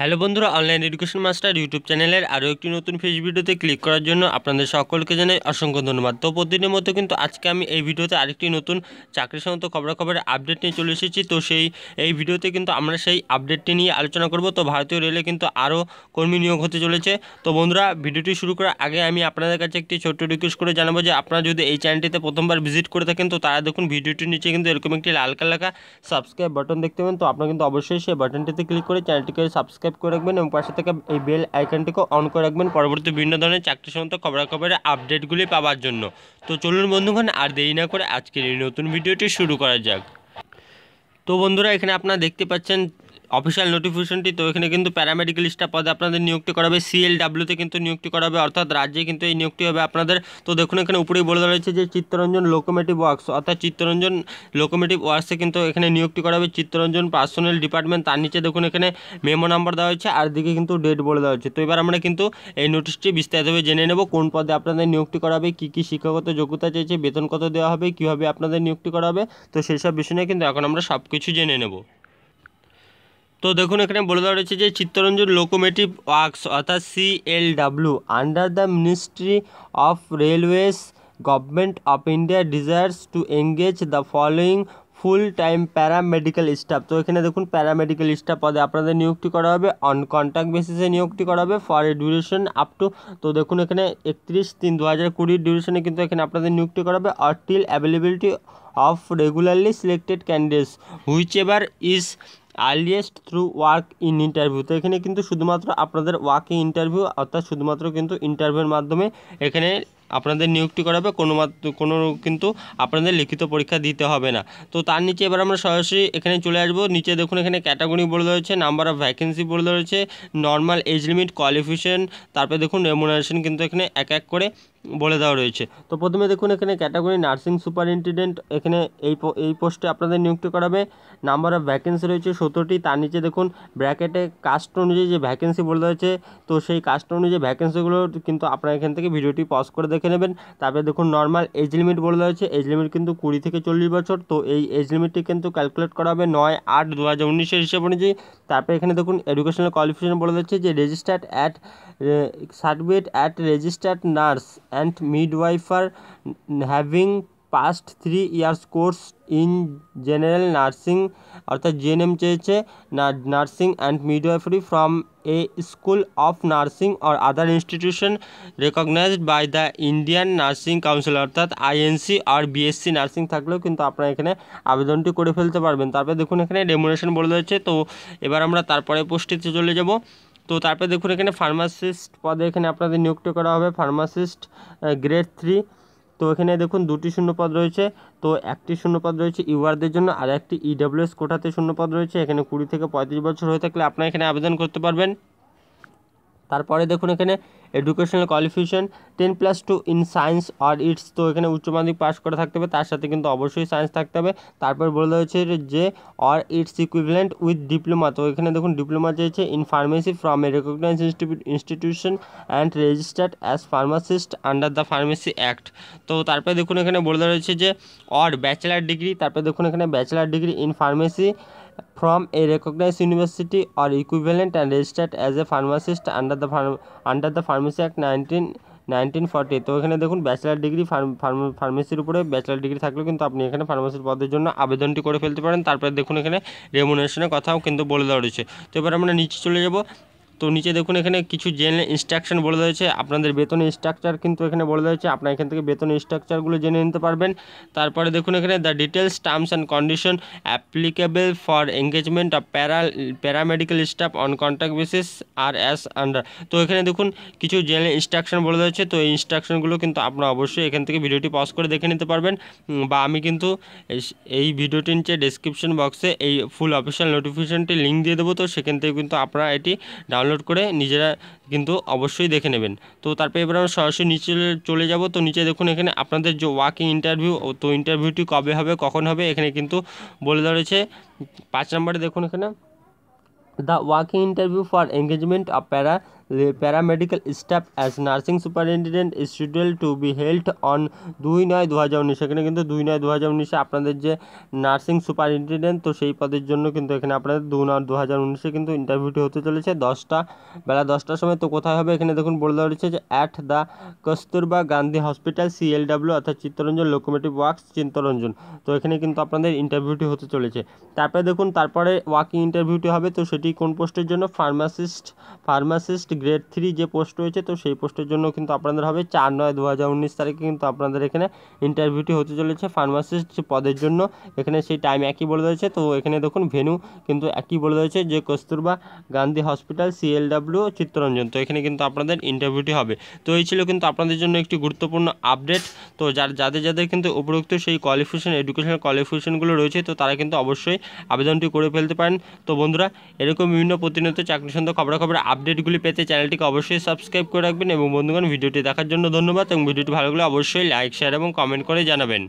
hello বন্ধুরা online education master YouTube চ্যানেলের আরও একটি নতুন ফেস ভিডিওতে ক্লিক করার জন্য আপনাদের সকলকে জানাই অসংখ্য ধন্যবাদ তো প্রতিদিনের মতো কিন্তু আজকে আমি এই ভিডিওতে আরেকটি নতুন চাকরি সংক্রান্ত খবরাখবরের আপডেট নিয়ে চলে এসেছি তো সেই এই ভিডিওতে কিন্তু আমরা সেই আপডেটটি নিয়ে আলোচনা করব তো ভারতীয় রেলে কিন্তু আরও কর্মী নিয়োগ হতে চলেছে তো বন্ধুরা ভিডিওটি শুরু করার আগে আমি আপনাদের কাছে একটি ছোট্ট রিকোয়েস্ট করে জানাবো যে আপনারা যদি এই চ্যানেলটিতে প্রথমবার ভিজিট করে থাকেন তো তারা দেখুন ভিডিওটির নিচে কিন্তু এরকম একটি লাল কালাকা সাবস্ক্রাইব বাটন দেখতে পাবেন তো আপনারা কিন্তু অবশ্যই সেই বাটনটিতে ক্লিক করে চ্যানেলটিকে সাবস্ক্রাইব সাবস্ক্রাইব করে রাখবেন এবং পাশে থেকে এই বেল আইকনটিকে অন করে রাখবেন পরবর্তী বিভিন্ন ধরনের চাকরি সংক্রান্ত খবরাখবরের আপডেটগুলি পাওয়ার জন্য তো চলুন বন্ধুগণ আর দেরি না করে আজকের এই নতুন ভিডিওটি শুরু করা যাক তো বন্ধুরা এখানে আপনারা দেখতে পাচ্ছেন অফিসিয়াল নোটিফিকেশনটি তো এখানে কিন্তু প্যারামেডিক্যাল স্টাফ পদে আপনাদের নিয়োগটি করা হবে সিএলডাব্লিউতে কিন্তু নিয়োগটি করা হবে অর্থাৎ রাজ্যে কিন্তু এই নিয়োগটি হবে আপনাদের তো দেখুন এখানে উপরেই বলে দেওয়া হয়েছে যে চিত্তরঞ্জন লোকোমেটিভ ওয়ার্কস অর্থাৎ চিত্তরঞ্জন লোকোমেটিভ ওয়ার্কসে কিন্তু এখানে নিয়োগটি করা হবে চিত্তরঞ্জন পার্সোনাল ডিপার্টমেন্ট তার নিচে দেখুন এখানে মেমো নাম্বার দেওয়া হয়েছে আর দিকে কিন্তু ডেট বলে দেওয়া হচ্ছে তো এবার আমরা কিন্তু এই নোটিশটি বিস্তারিতভাবে জেনে নেব কোন পদে আপনাদের নিয়োগটি করা হবে কী কী শিক্ষাগত যোগ্যতা চাইছে বেতন কত দেওয়া হবে কীভাবে আপনাদের নিয়োগটি করা হবে তো সেই সব বিষয় নিয়ে কিন্তু এখন আমরা সব কিছু জেনে নেব তো দেখুন এখানে বলা রয়েছে যে চিত্ররঞ্জন লোকোমোটিভ ওয়ার্কস অর্থাৎ CLW under the ministry of railways government of India desires to engage the following full time paramedical staff তো এখানে দেখুন প্যারামেডিক্যাল স্টাফ পদে আপনাদের নিয়োগটি করা হবে অন কন্টাক্ট বেসিসে নিয়োগটি করা হবে for a duration up to তো দেখুন এখানে 31 3 2020 ডিউরেশন কিন্তু এখানে আপনাদের নিযুক্ত করা হবে or till availability of regularly selected candidates whichever is earliest through walk in interview তো এখানে কিন্তু শুধুমাত্র আপনাদের ইন ইন্টারভিউ অর্থাৎ শুধুমাত্র কিন্তু ইন্টারভিউর মাধ্যমে এখানে আপনাদের নিয়োগটি করা হবে কোনো কোনো কিন্তু আপনাদের লিখিত পরীক্ষা দিতে হবে না তো তার নিচে এবার আমরা সরাসরি এখানে চলে আসবো নিচে দেখুন এখানে ক্যাটাগরি বলে রয়েছে নাম্বার অফ ভ্যাকেন্সি বলে রয়েছে নর্মাল এজ লিমিট কোয়ালিফিকেশন তারপরে দেখুন রেমুনারেশন কিন্তু এখানে এক এক করে বলে দেওয়া রয়েছে তো প্রথমে দেখুন এখানে ক্যাটাগরি নার্সিং সুপারিনটেন্ডেন্ট এখানে এই এই পোস্টে আপনাদের নিযুক্ত করাবে নাম্বার অফ ভ্যাকেন্সি রয়েছে সতেরোটি তার নিচে দেখুন ব্র্যাকেটে কাস্ট অনুযায়ী যে ভ্যাকেন্সি বলে রয়েছে তো সেই কাস্ট অনুযায়ী ভ্যাকেন্সিগুলো কিন্তু আপনারা এখান থেকে ভিডিওটি পজ করে দেখে নেবেন তারপরে দেখুন নর্মাল এজ লিমিট বলে রয়েছে এজ লিমিট কিন্তু কুড়ি থেকে চল্লিশ বছর তো এই এজ লিমিটটি কিন্তু ক্যালকুলেট করা হবে নয় আট দু হাজার উনিশের হিসেব অনুযায়ী তারপরে এখানে দেখুন এডুকেশনাল কোয়ালিফিকেশন বলে রয়েছে যে registered at certificate at registered nurse and midwife having passed three years course in general nursing অর্থাৎ জিএনএম চেয়েছে nursing and midwifery from a school of nursing or other institution recognized by the Indian Nursing Council অর্থাৎ INC আর BSc nursing থাকলেও কিন্তু আপনারা এখানে আবেদনটি করে ফেলতে পারবেন তারপরে দেখুন এখানে ডেমোনেশন বলে রয়েছে তো এবার আমরা তারপরে পোস্টটিতে চলে যাব তো তারপরে দেখুন এখানে ফার্মাসিস্ট পদে এখানে আপনাদের নিয়োগটি করা হবে ফার্মাসিস্ট গ্রেড থ্রি তো এখানে দেখুন দুটি শূন্যপদ রয়েছে তো একটি শূন্যপদ রয়েছে ইউআরদের জন্য আর একটি ইডাব্লিউএস e কোটাতে শূন্যপদ রয়েছে এখানে কুড়ি থেকে পঁয়ত্রিশ বছর হয়ে থাকলে আপনারা এখানে আবেদন করতে পারবেন তারপরে দেখুন এখানে educational qualification ten plus two in science or its তো এখানে উচ্চ মাধ্যমিক পাস করে থাকতে হবে তার সাথে কিন্তু অবশ্যই সায়েন্স থাকতে হবে তারপর বলে রয়েছে যে or its equivalent with diploma তো এখানে দেখুন ডিপ্লোমা চেয়েছে in pharmacy from a recognize institution and registered as pharmacist under the pharmacy act তো তারপরে দেখুন এখানে বলে দেওয়া হয়েছে যে অর ব্যাচেলার ডিগ্রি তারপরে দেখুন এখানে bachelor degree in pharmacy from a recognized university or equivalent and registered as a pharmacist under the pharma, under the Pharmacy Act 19 1940 তো এখানে দেখুন ব্যাচেলার ডিগ্রি ফার্মেসির উপরে ব্যাচেলার ডিগ্রি থাকলেও কিন্তু আপনি এখানে ফার্মাসির পদের জন্য আবেদনটি করে ফেলতে পারেন তারপরে দেখুন এখানে রেমুনেশনের কথাও কিন্তু বলে দেওয়া রয়েছে তো এবার আমরা নিচে চলে যাব তো নিচে দেখুন এখানে কিছু জেনে ইনস্ট্রাকশন বলে রয়েছে আপনাদের বেতন স্ট্রাকচার কিন্তু এখানে বলে রয়েছে আপনার এখান থেকে বেতন স্ট্রাকচারগুলো জেনে নিতে পারবেন তারপরে দেখুন এখানে the details terms and condition applicable for engagement of para paramedical staff on contact basis are as under তো এখানে দেখুন কিছু জেনে ইনস্ট্রাকশন বলে রয়েছে তো এই ইনস্ট্রাকশনগুলো কিন্তু আপনারা অবশ্যই এখান থেকে ভিডিওটি পজ করে দেখে নিতে পারবেন বা আমি কিন্তু এই ভিডিওটি নিচে ডেসক্রিপশন বক্সে এই ফুল অফিসিয়াল নোটিফিকেশনটি লিঙ্ক দিয়ে দেবো তো সেখান থেকে কিন্তু আপনারা এটি ডাউনলোড ডাউনলোড করে নিজেরা কিন্তু অবশ্যই দেখে নেবেন তো তারপরে এবার আমরা সরাসরি নিচে চলে যাব তো নিচে দেখুন এখানে আপনাদের যে ওয়াকিং ইন্টারভিউ তো ইন্টারভিউটি কবে হবে কখন হবে এখানে কিন্তু বলে ধরেছে পাঁচ নম্বরে দেখুন এখানে the walking interview for engagement of para paramedical staff as nursing superintendent schedule to be held on দুই নয় দু হাজার উনিশ এখানে কিন্তু দুই নয় দু হাজার উনিশে আপনাদের যে নার্সিং সুপারিনটেন্ডেন্ট তো সেই পদের জন্য কিন্তু এখানে আপনাদের দু নয় দু হাজার উনিশে কিন্তু ইন্টারভিউটি হতে চলেছে দশটা বেলা দশটার সময় তো কোথায় হবে এখানে দেখুন বলে দেওয়া হচ্ছে যে at the Kasturba Gandhi hospital CLW অর্থাৎ চিত্তরঞ্জন লোকোমেটিভ ওয়ার্কস চিত্তরঞ্জন তো এখানে কিন্তু আপনাদের ইন্টারভিউটি হতে চলেছে তারপরে দেখুন তারপরে ওয়াকিং ইন্টারভিউটি হবে তো সেটি কোন পোস্টের জন্য ফার্মাসিস্ট ফার্মাসিস্ট গ্রেড থ্রি যে পোস্ট রয়েছে তো সেই পোস্টের জন্য কিন্তু আপনাদের হবে চার নয় দু হাজার উনিশ তারিখে কিন্তু আপনাদের এখানে ইন্টারভিউটি হতে চলেছে ফার্মাসিস্ট পদের জন্য এখানে সেই টাইম একই বলে রয়েছে তো এখানে দেখুন ভেনু কিন্তু একই বলে রয়েছে যে কস্তুরবা গান্ধী হসপিটাল সিএলডাব্লিউ চিত্তরঞ্জন তো এখানে কিন্তু আপনাদের ইন্টারভিউটি হবে তো এই ছিল কিন্তু আপনাদের জন্য একটি গুরুত্বপূর্ণ আপডেট তো যার যাদের যাদের কিন্তু উপরোক্ত সেই কোয়ালিফিকেশন এডুকেশনাল কোয়ালিফিকেশানগুলো রয়েছে তো তারা কিন্তু অবশ্যই আবেদনটি করে ফেলতে পারেন তো বন্ধুরা এরকম বিভিন্ন প্রতিনিয়ত চাকরি সন্ধ্যা খবরাখবর আপডেটগুলি পেতে চ্যানেলটিকে অবশ্যই সাবস্ক্রাইব করে রাখবেন এবং বন্ধুগণ ভিডিওটি দেখার জন্য ধন্যবাদ এবং ভিডিওটি ভালো লাগলে অবশ্যই লাইক শেয়ার এবং কমেন্ট করে জানাবেন